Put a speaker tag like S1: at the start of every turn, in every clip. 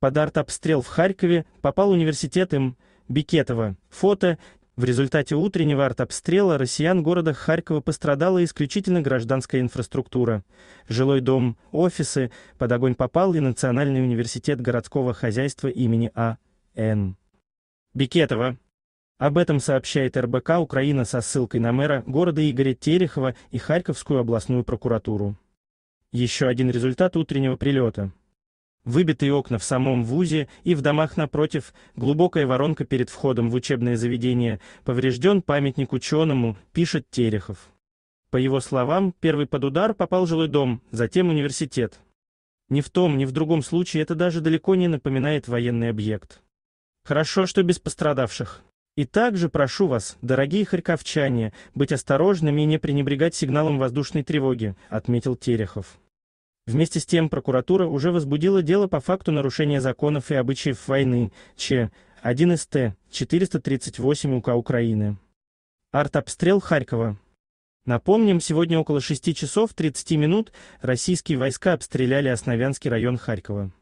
S1: Под артобстрел в Харькове попал университет им. Бикетова. Фото. В результате утреннего артобстрела россиян города Харькова пострадала исключительно гражданская инфраструктура. Жилой дом, офисы, под огонь попал и Национальный университет городского хозяйства имени А.Н. Н. Бикетова. Об этом сообщает РБК «Украина» со ссылкой на мэра города Игоря Терехова и Харьковскую областную прокуратуру. Еще один результат утреннего прилета. Выбитые окна в самом ВУЗе и в домах напротив, глубокая воронка перед входом в учебное заведение, поврежден памятник ученому, пишет Терехов. По его словам, первый под удар попал жилой дом, затем университет. Ни в том, ни в другом случае это даже далеко не напоминает военный объект. Хорошо, что без пострадавших. И также прошу вас, дорогие харьковчане, быть осторожными и не пренебрегать сигналом воздушной тревоги, отметил Терехов. Вместе с тем прокуратура уже возбудила дело по факту нарушения законов и обычаев войны Ч. 1 из т. 438 УК Украины. Артобстрел Харькова. Напомним, сегодня около 6 часов 30 минут российские войска обстреляли Основянский район Харькова.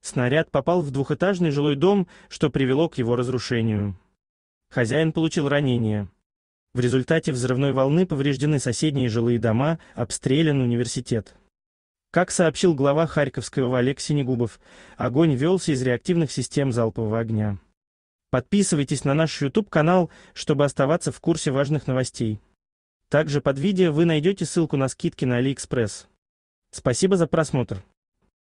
S1: Снаряд попал в двухэтажный жилой дом, что привело к его разрушению. Хозяин получил ранение. В результате взрывной волны повреждены соседние жилые дома, обстрелян университет. Как сообщил глава Харьковского Олег Синегубов, огонь велся из реактивных систем залпового огня. Подписывайтесь на наш YouTube-канал, чтобы оставаться в курсе важных новостей. Также под видео вы найдете ссылку на скидки на AliExpress. Спасибо за просмотр.